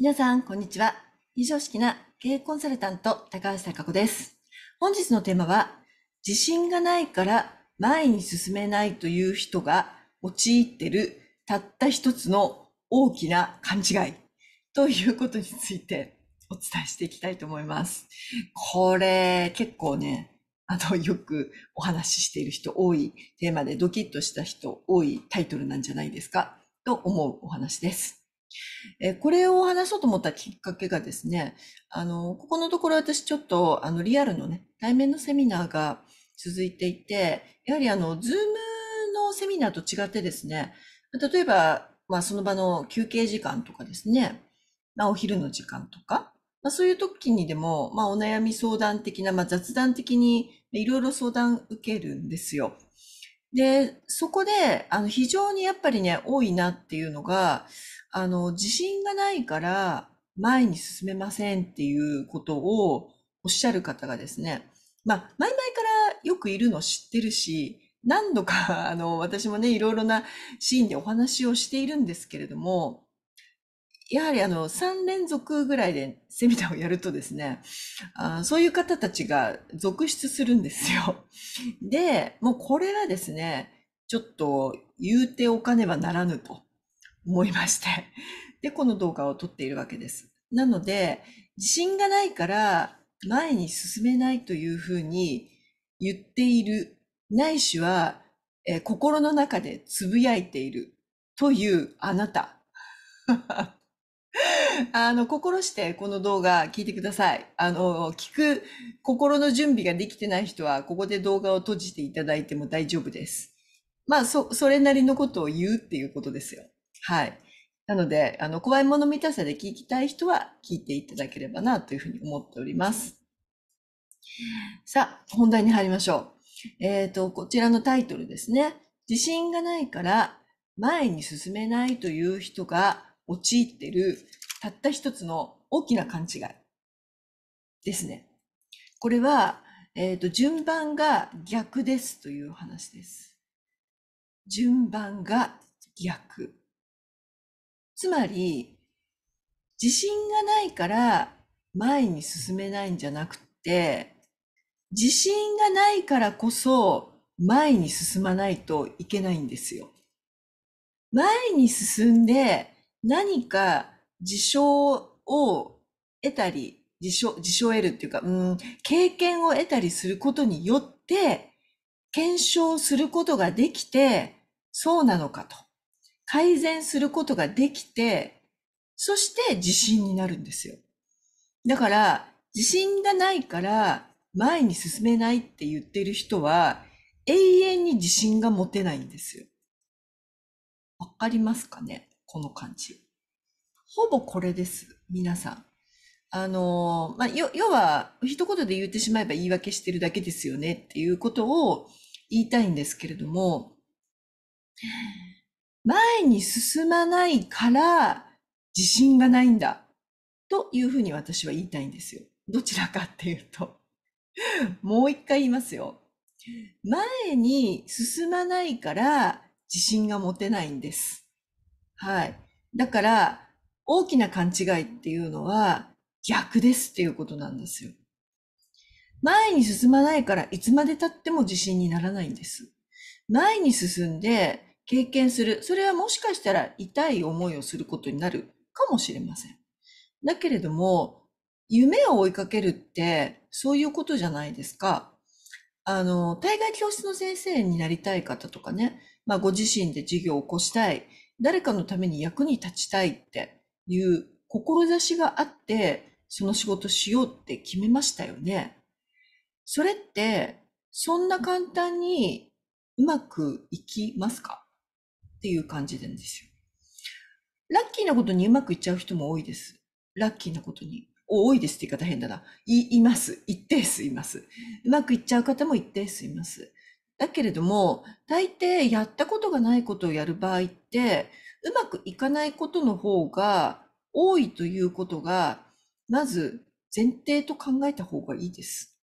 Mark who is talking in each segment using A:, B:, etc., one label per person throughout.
A: 皆さん、こんにちは。非常識な経営コンサルタント、高橋貴子です。本日のテーマは、自信がないから前に進めないという人が陥ってるたった一つの大きな勘違いということについてお伝えしていきたいと思います。これ、結構ね、あの、よくお話ししている人多いテーマでドキッとした人多いタイトルなんじゃないですかと思うお話です。えこれを話そうと思ったきっかけがですね、あの、ここのところ私ちょっと、あの、リアルのね、対面のセミナーが続いていて、やはりあの、ズームのセミナーと違ってですね、例えば、まあ、その場の休憩時間とかですね、まあ、お昼の時間とか、まあ、そういう時にでも、まあ、お悩み相談的な、まあ、雑談的にいろいろ相談受けるんですよ。で、そこで、あの、非常にやっぱりね、多いなっていうのが、あの、自信がないから前に進めませんっていうことをおっしゃる方がですね、まあ、前々からよくいるの知ってるし、何度か、あの、私もね、いろいろなシーンでお話をしているんですけれども、やはりあの、3連続ぐらいでセミナーをやるとですね、あそういう方たちが続出するんですよ。で、もうこれはですね、ちょっと言うておかねばならぬと。思いまして。で、この動画を撮っているわけです。なので、自信がないから前に進めないというふうに言っている、ないしは、えー、心の中でつぶやいているというあなた。あの、心してこの動画聞いてください。あの、聞く心の準備ができてない人は、ここで動画を閉じていただいても大丈夫です。まあ、そ、それなりのことを言うっていうことですよ。はい。なので、あの、怖いもの見たさで聞きたい人は聞いていただければなというふうに思っております。さあ、本題に入りましょう。えっ、ー、と、こちらのタイトルですね。自信がないから前に進めないという人が陥ってるたった一つの大きな勘違いですね。これは、えっ、ー、と、順番が逆ですという話です。順番が逆。つまり、自信がないから前に進めないんじゃなくて、自信がないからこそ前に進まないといけないんですよ。前に進んで何か事象を得たり、事象、事象を得るっていうか、うん、経験を得たりすることによって、検証することができて、そうなのかと。改善することができて、そして自信になるんですよ。だから、自信がないから前に進めないって言ってる人は、永遠に自信が持てないんですよ。わかりますかねこの感じ。ほぼこれです。皆さん。あの、まあ、要は、一言で言ってしまえば言い訳してるだけですよねっていうことを言いたいんですけれども、前に進まないから自信がないんだというふうに私は言いたいんですよ。どちらかっていうと。もう一回言いますよ。前に進まないから自信が持てないんです。はい。だから、大きな勘違いっていうのは逆ですっていうことなんですよ。前に進まないからいつまで経っても自信にならないんです。前に進んで経験する。それはもしかしたら痛い思いをすることになるかもしれません。だけれども、夢を追いかけるって、そういうことじゃないですか。あの、対外教室の先生になりたい方とかね、まあご自身で授業を起こしたい、誰かのために役に立ちたいっていう志があって、その仕事しようって決めましたよね。それって、そんな簡単にうまくいきますかっていう感じなんですよ。ラッキーなことにうまくいっちゃう人も多いです。ラッキーなことに。多いですって言い方変だな。い、います。一定数います。うまくいっちゃう方も一定数います。だけれども、大抵やったことがないことをやる場合って、うまくいかないことの方が多いということが、まず前提と考えた方がいいです。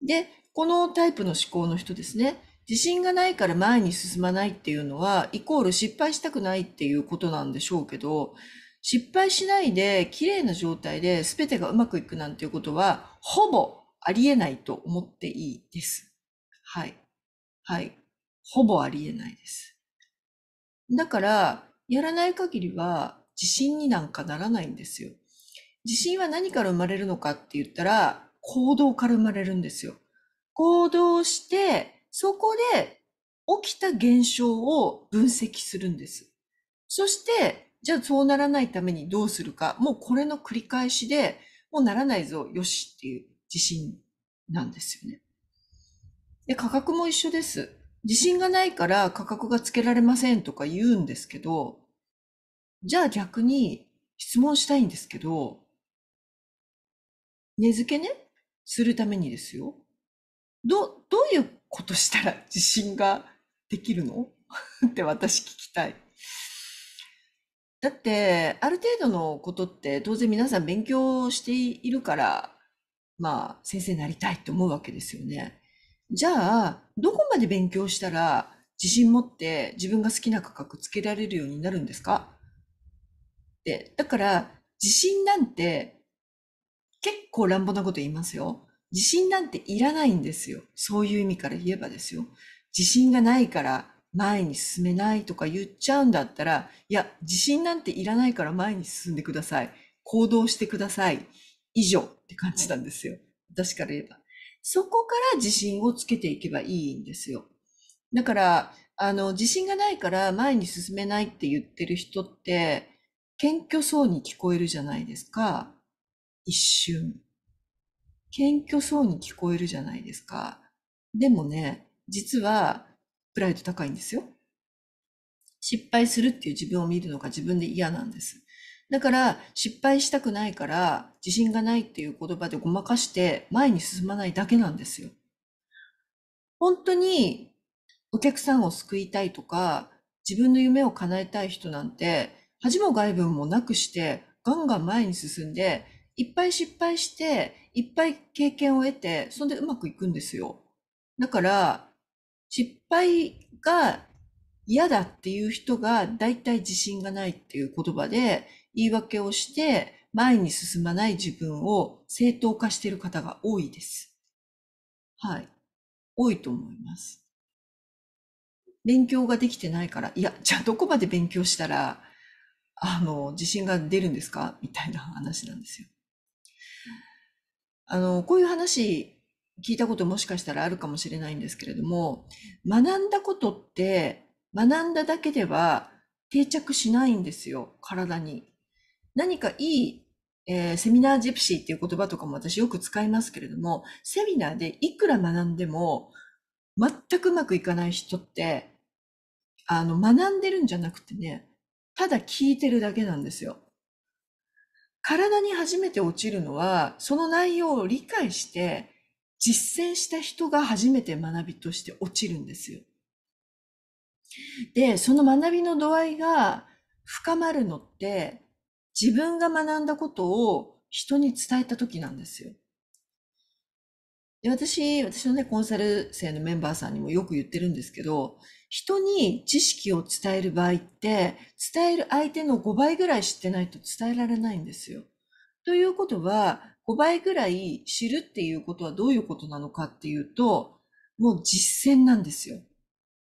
A: で、このタイプの思考の人ですね。自信がないから前に進まないっていうのは、イコール失敗したくないっていうことなんでしょうけど、失敗しないで綺麗な状態で全てがうまくいくなんていうことは、ほぼありえないと思っていいです。はい。はい。ほぼありえないです。だから、やらない限りは自信になんかならないんですよ。自信は何から生まれるのかって言ったら、行動から生まれるんですよ。行動して、そこで起きた現象を分析するんです。そして、じゃあそうならないためにどうするか、もうこれの繰り返しで、もうならないぞ、よしっていう自信なんですよね。で、価格も一緒です。自信がないから価格がつけられませんとか言うんですけど、じゃあ逆に質問したいんですけど、根付けね、するためにですよ。ど、どういうことしたら自信ができるの って私聞きたい。だってある程度のことって当然皆さん勉強しているからまあ先生になりたいって思うわけですよね。じゃあどこまで勉強したら自信持って自分が好きな価格つけられるようになるんですかでだから自信なんて結構乱暴なこと言いますよ。自信なんていらないんですよ。そういう意味から言えばですよ。自信がないから前に進めないとか言っちゃうんだったら、いや、自信なんていらないから前に進んでください。行動してください。以上って感じなんですよ。私から言えば。そこから自信をつけていけばいいんですよ。だから、あの、自信がないから前に進めないって言ってる人って、謙虚そうに聞こえるじゃないですか。一瞬。謙虚そうに聞こえるじゃないですか。でもね、実はプライド高いんですよ。失敗するっていう自分を見るのが自分で嫌なんです。だから失敗したくないから自信がないっていう言葉でごまかして前に進まないだけなんですよ。本当にお客さんを救いたいとか自分の夢を叶えたい人なんて恥も外分もなくしてガンガン前に進んでいっぱい失敗して、いっぱい経験を得て、そんでうまくいくんですよ。だから、失敗が嫌だっていう人が大体自信がないっていう言葉で言い訳をして前に進まない自分を正当化している方が多いです。はい。多いと思います。勉強ができてないから、いや、じゃあどこまで勉強したら、あの、自信が出るんですかみたいな話なんですよ。あの、こういう話聞いたこともしかしたらあるかもしれないんですけれども、学んだことって、学んだだけでは定着しないんですよ、体に。何かいい、えー、セミナージプシーっていう言葉とかも私よく使いますけれども、セミナーでいくら学んでも、全くうまくいかない人って、あの、学んでるんじゃなくてね、ただ聞いてるだけなんですよ。体に初めて落ちるのは、その内容を理解して、実践した人が初めて学びとして落ちるんですよ。で、その学びの度合いが深まるのって、自分が学んだことを人に伝えた時なんですよ。で、私、私のね、コンサル生のメンバーさんにもよく言ってるんですけど、人に知識を伝える場合って、伝える相手の5倍ぐらい知ってないと伝えられないんですよ。ということは、5倍ぐらい知るっていうことはどういうことなのかっていうと、もう実践なんですよ。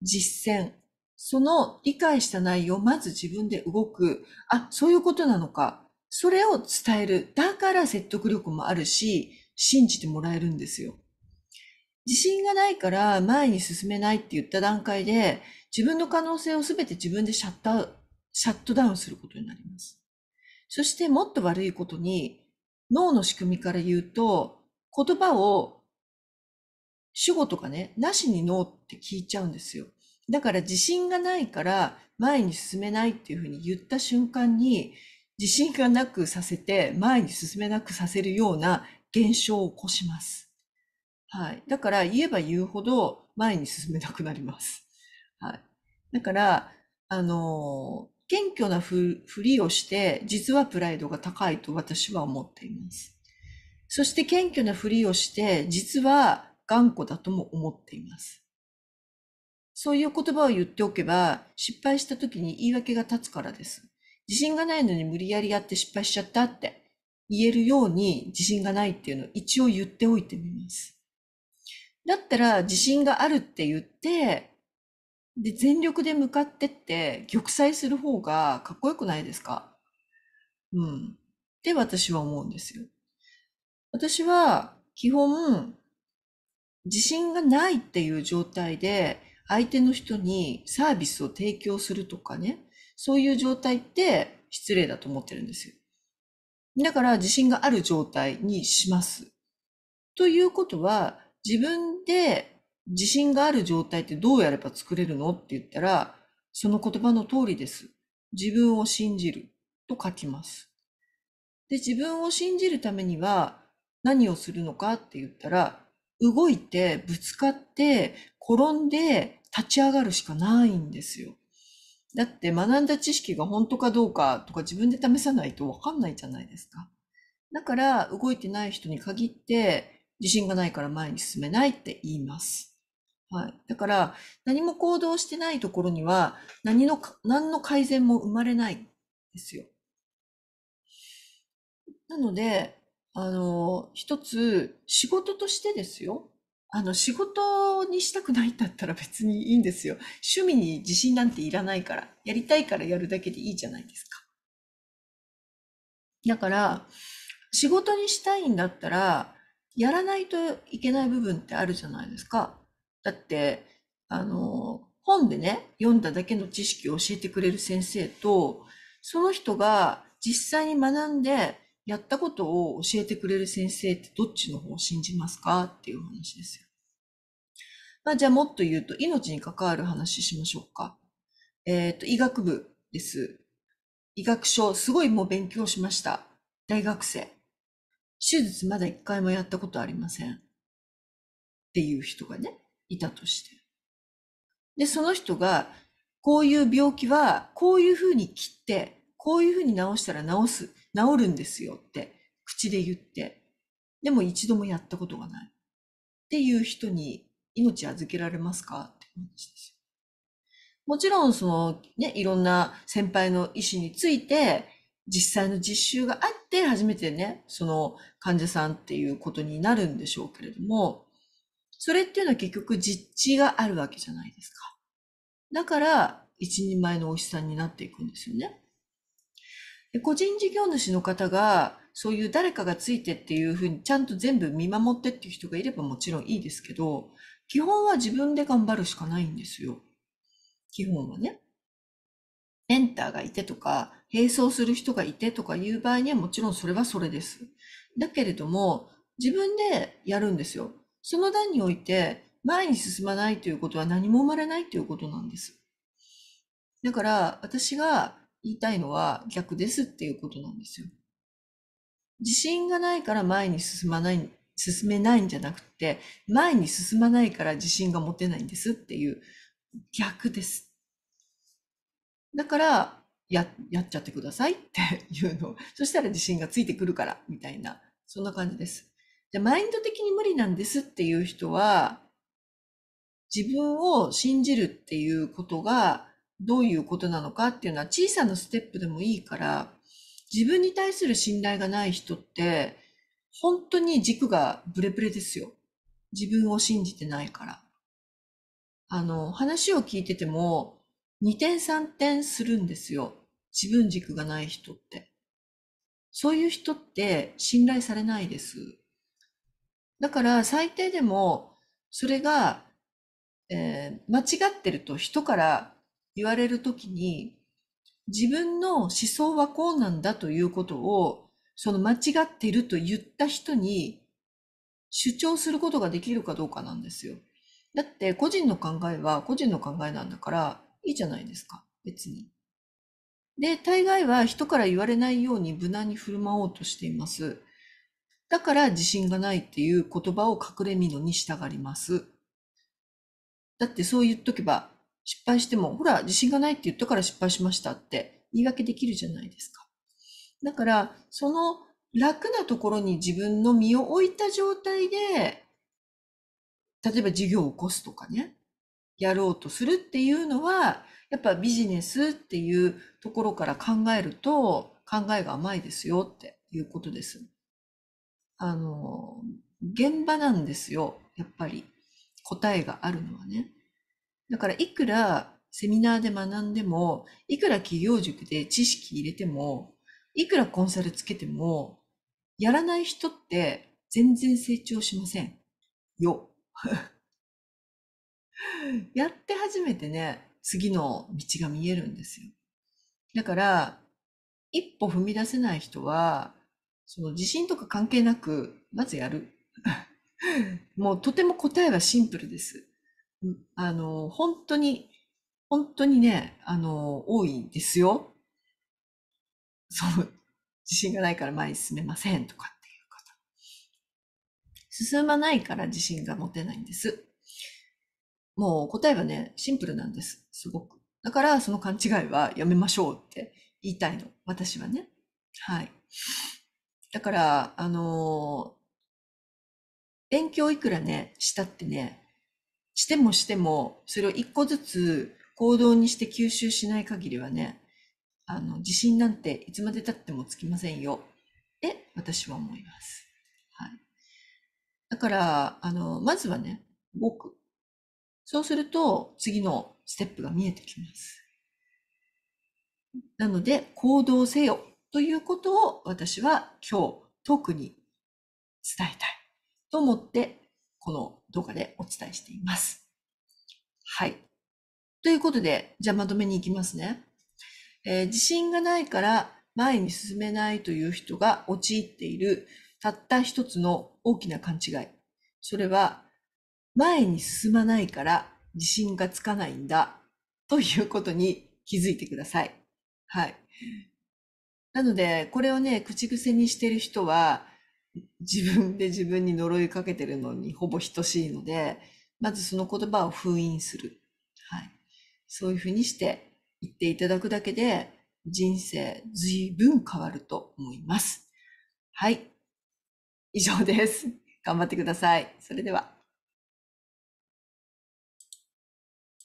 A: 実践。その理解した内容をまず自分で動く。あ、そういうことなのか。それを伝える。だから説得力もあるし、信じてもらえるんですよ。自信がないから前に進めないって言った段階で、自分の可能性を全て自分でシャットシャットダウンすることになります。そしてもっと悪いことに、脳の仕組みから言うと、言葉を主語とかね、なしに脳って聞いちゃうんですよ。だから自信がないから前に進めないっていうふうに言った瞬間に、自信がなくさせて前に進めなくさせるような現象を起こします。はい。だから言えば言うほど前に進めなくなります。はい。だから、あの、謙虚なふりをして、実はプライドが高いと私は思っています。そして謙虚なふりをして、実は頑固だとも思っています。そういう言葉を言っておけば、失敗した時に言い訳が立つからです。自信がないのに無理やりやって失敗しちゃったって言えるように自信がないっていうのを一応言っておいてみます。だったら自信があるって言って、で、全力で向かってって、玉砕する方がかっこよくないですかうん。って私は思うんですよ。私は基本、自信がないっていう状態で、相手の人にサービスを提供するとかね、そういう状態って失礼だと思ってるんですよ。だから自信がある状態にします。ということは、自分で自信がある状態ってどうやれば作れるのって言ったら、その言葉の通りです。自分を信じると書きます。で、自分を信じるためには何をするのかって言ったら、動いて、ぶつかって、転んで、立ち上がるしかないんですよ。だって学んだ知識が本当かどうかとか自分で試さないとわかんないじゃないですか。だから動いてない人に限って自信がないから前に進めないって言います。はい。だから、何も行動してないところには、何の、何の改善も生まれないんですよ。なので、あの、一つ、仕事としてですよ。あの、仕事にしたくないんだったら別にいいんですよ。趣味に自信なんていらないから、やりたいからやるだけでいいじゃないですか。だから、仕事にしたいんだったら、やらないといけない部分ってあるじゃないですか。だって、あの、本でね、読んだだけの知識を教えてくれる先生と、その人が実際に学んでやったことを教えてくれる先生ってどっちの方を信じますかっていう話ですよ。まあ、じゃあもっと言うと命に関わる話しましょうか。えっ、ー、と、医学部です。医学書、すごいもう勉強しました。大学生。手術まだ一回もやったことありません。っていう人がね、いたとして。で、その人が、こういう病気は、こういうふうに切って、こういうふうに治したら治す、治るんですよって、口で言って、でも一度もやったことがない。っていう人に命預けられますかって話ですよ。もちろん、その、ね、いろんな先輩の意思について、実際の実習があって初めてね、その患者さんっていうことになるんでしょうけれども、それっていうのは結局実地があるわけじゃないですか。だから、一人前のお医者さんになっていくんですよね。で個人事業主の方が、そういう誰かがついてっていうふうにちゃんと全部見守ってっていう人がいればもちろんいいですけど、基本は自分で頑張るしかないんですよ。基本はね。メンターがいてとか、並走する人がいてとかいう場合にはもちろんそれはそれです。だけれども、自分でやるんですよ。その段において、前に進まないということは何も生まれないということなんです。だから、私が言いたいのは逆ですっていうことなんですよ。自信がないから前に進まない、進めないんじゃなくて、前に進まないから自信が持てないんですっていう逆です。だから、や、やっちゃってくださいって いうのを、そしたら自信がついてくるから、みたいな、そんな感じです。じゃマインド的に無理なんですっていう人は、自分を信じるっていうことがどういうことなのかっていうのは小さなステップでもいいから、自分に対する信頼がない人って、本当に軸がブレブレですよ。自分を信じてないから。あの、話を聞いてても、二転三転するんですよ。自分軸がない人って。そういう人って信頼されないです。だから最低でもそれが、えー、間違ってると人から言われるときに自分の思想はこうなんだということをその間違っていると言った人に主張することができるかどうかなんですよ。だって個人の考えは個人の考えなんだからいいじゃないですか、別に。で、大概は人から言われないように無難に振る舞おうとしています。だから自信がないっていう言葉を隠れ蓑に従います。だってそう言っとけば失敗しても、ほら、自信がないって言ったから失敗しましたって言い訳できるじゃないですか。だから、その楽なところに自分の身を置いた状態で、例えば事業を起こすとかね、やろうとするっていうのは、やっぱビジネスっていうところから考えると、考えが甘いですよっていうことです。あの、現場なんですよ。やっぱり答えがあるのはね。だからいくらセミナーで学んでも、いくら企業塾で知識入れても、いくらコンサルつけても、やらない人って全然成長しません。よ。やって初めてね、次の道が見えるんですよ。だから、一歩踏み出せない人は、その自信とか関係なく、まずやる。もうとても答えはシンプルです。あの、本当に、本当にね、あの、多いんですよ。そう、自信がないから前に進めませんとかっていう方。進まないから自信が持てないんです。もう答えはね、シンプルなんです。すごく。だから、その勘違いはやめましょうって言いたいの。私はね。はい。だから、あのー、勉強いくらね、したってね、してもしても、それを一個ずつ行動にして吸収しない限りはね、あの、自信なんていつまで経ってもつきませんよ。え、私は思います。はい。だから、あの、まずはね、動く。そうすると、次のステップが見えてきます。なので、行動せよということを私は今日特に伝えたいと思って、この動画でお伝えしています。はい。ということで、じゃあまとめに行きますね。えー、自信がないから前に進めないという人が陥っているたった一つの大きな勘違い。それは前に進まないから自信がつかないんだということに気づいてください。はい。なので、これをね、口癖にしてる人は、自分で自分に呪いかけてるのにほぼ等しいので、まずその言葉を封印する。はい。そういうふうにして言っていただくだけで、人生随分変わると思います。はい。以上です。頑張ってください。それでは。